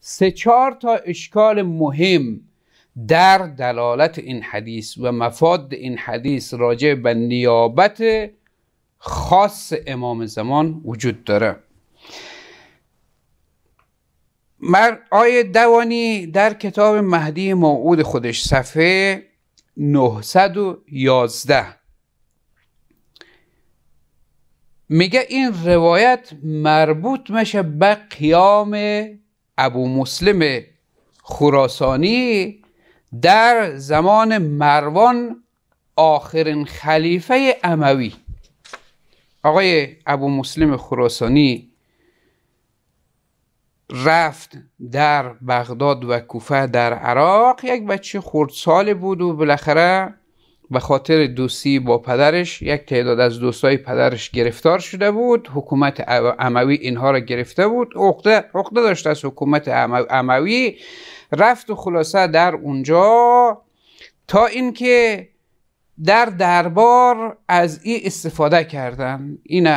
سه چهار تا اشکال مهم در دلالت این حدیث و مفاد این حدیث راجع به نیابت خاص امام زمان وجود داره آیه دوانی در کتاب مهدی موعود خودش صفحه 911 میگه این روایت مربوط میشه به قیام ابو مسلم خراسانی در زمان مروان آخرین خلیفه اموی آقای ابو مسلم خراسانی رفت در بغداد و کوفه در عراق یک بچه خردسال بود و بالاخره به خاطر دوستی با پدرش یک تعداد از دوستای پدرش گرفتار شده بود حکومت عموی اینها را گرفته بود عقده داشت از حکومت عموی رفت و خلاصه در اونجا تا اینکه در دربار از ای استفاده کردن این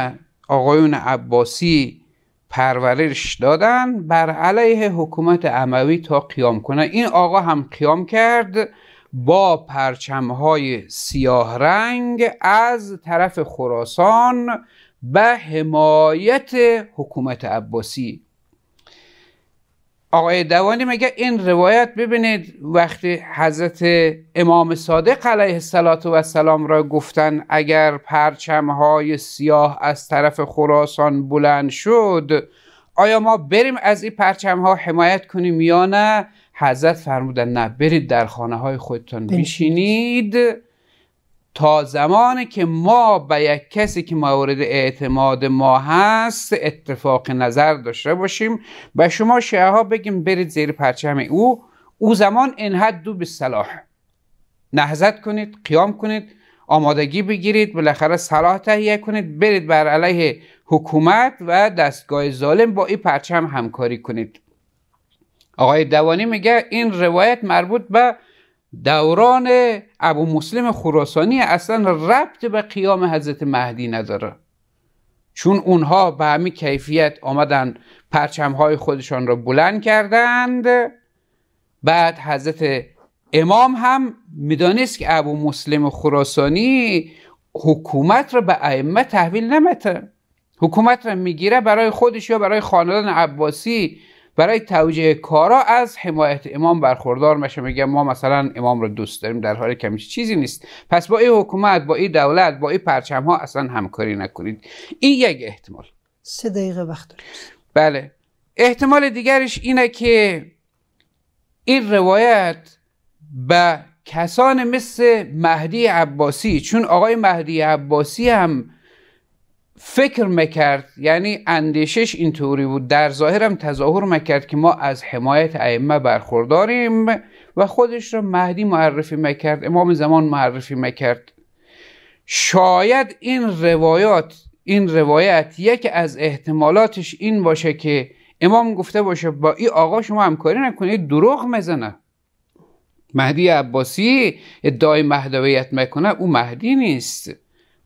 آقایون عباسی پرورش دادن بر علیه حکومت عموی تا قیام کنه این آقا هم قیام کرد با های سیاه رنگ از طرف خراسان به حمایت حکومت عباسی آقای دوانی میگه این روایت ببینید وقتی حضرت امام صادق علیه السلام را گفتن اگر های سیاه از طرف خراسان بلند شد آیا ما بریم از این ها حمایت کنیم یا نه حضرت فرمودن نه برید در خانه های خودتون بشینید تا زمانی که ما به یک کسی که مورد اعتماد ما هست اتفاق نظر داشته باشیم به شما شیعه ها بگیم برید زیر پرچم او او زمان حد دو به صلاح نهزت کنید قیام کنید آمادگی بگیرید بالاخره صلاح تهیه کنید برید بر علیه حکومت و دستگاه ظالم با این پرچم همکاری کنید آقای دوانی میگه این روایت مربوط به دوران ابو مسلم خراسانی اصلا ربط به قیام حضرت مهدی نداره چون اونها به همین کیفیت آمدن پرچمهای خودشان را بلند کردند بعد حضرت امام هم میدانست که ابو مسلم خراسانی حکومت را به ائمه تحویل نمته حکومت را میگیره برای خودش یا برای خاندان عباسی برای توجیه کارا از حمایت امام برخوردار میشه میگه ما مثلا امام رو دوست داریم در حال که چیزی نیست پس با این حکومت با این دولت با این پرچم ها اصلا همکاری نکنید این یک احتمال سه دقیقه وقت داریم بله احتمال دیگرش اینه که این روایت به کسان مثل مهدی عباسی چون آقای مهدی عباسی هم فکر میکرد یعنی اندیشش اینطوری بود در ظاهرم تظاهر مکرد که ما از حمایت ائمه برخورداریم و خودش را مهدی معرفی میکرد امام زمان معرفی میکرد شاید این روایات این روایت یک از احتمالاتش این باشه که امام گفته باشه با این آقا شما همکاری نکنید دروغ میزنه مهدی عباسی ادعای مهدویت میکنه او مهدی نیست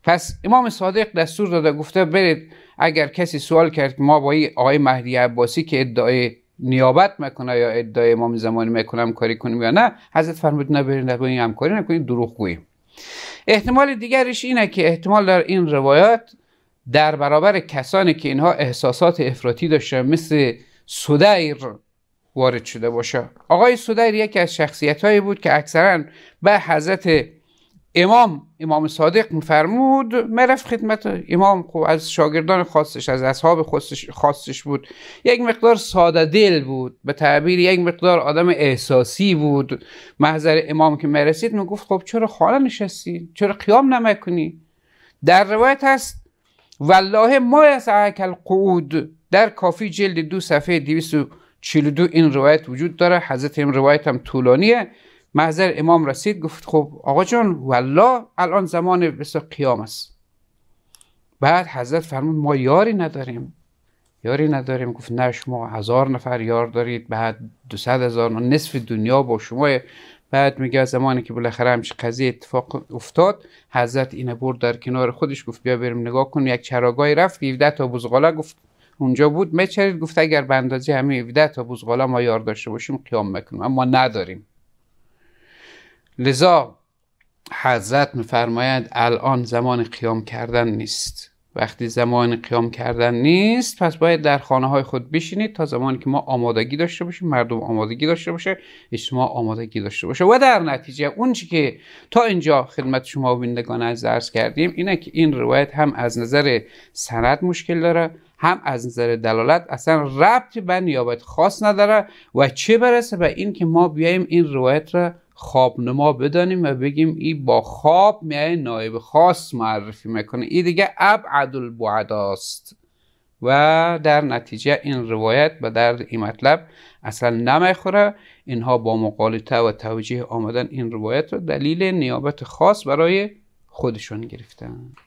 پس امام صادق دستور داده گفته برید اگر کسی سوال کرد ما با این آقای مهدی عباسی که ادعای نیابت میکنه یا ادعای امام زمانی میکنه کاری کنیم یا نه حضرت فرمود نبرید هم کاری نکنید دروغ گوییم احتمال دیگرش اینه که احتمال در این روایات در برابر کسانی که اینها احساسات افراطی داشته مثل سودیر وارد شده باشه آقای سودیر یکی از شخصیت بود که اکثرا به حضرت امام امام صادق میفرمود مرف خدمت امام خب از شاگردان خاصش از اصحاب خاصش, بود یک مقدار ساده دل بود به تعبیر یک مقدار آدم احساسی بود محضر امام که مرسید میگفت خب چرا خانه نشستی چرا قیام نمکنی در روایت هست والله ما یسعک قود در کافی جلد دو صفحه 242 این روایت وجود داره حضرت این روایت هم طولانیه محضر امام رسید گفت خب آقا جان والله الان زمان بسیار قیام است بعد حضرت فرمود ما یاری نداریم یاری نداریم گفت نه شما هزار نفر یار دارید بعد دو هزار نصف دنیا با شما بعد میگه زمانی که بالاخره قضیه اتفاق افتاد حضرت اینه برد در کنار خودش گفت بیا بریم نگاه کن یک چراگاهی رفت 17 تا بزغاله گفت اونجا بود میچرید گفت اگر به اندازه همین 17 تا بزغاله ما یار داشته باشیم قیام میکنیم اما نداریم لذا حضرت میفرماید الان زمان قیام کردن نیست وقتی زمان قیام کردن نیست پس باید در خانه های خود بشینید تا زمانی که ما آمادگی داشته باشیم مردم آمادگی داشته باشه اجتماع آمادگی داشته باشه و در نتیجه اون چی که تا اینجا خدمت شما بینندگان از درس کردیم اینه که این روایت هم از نظر سند مشکل داره هم از نظر دلالت اصلا ربط به نیابت خاص نداره و چه برسه به این که ما بیایم این روایت را رو خواب نما بدانیم و بگیم ای با خواب میای نایب خاص معرفی میکنه ای دیگه ابعد است و در نتیجه این روایت به درد این مطلب اصلا نمیخوره اینها با مقالطه و توجیه آمدن این روایت رو دلیل نیابت خاص برای خودشون گرفتن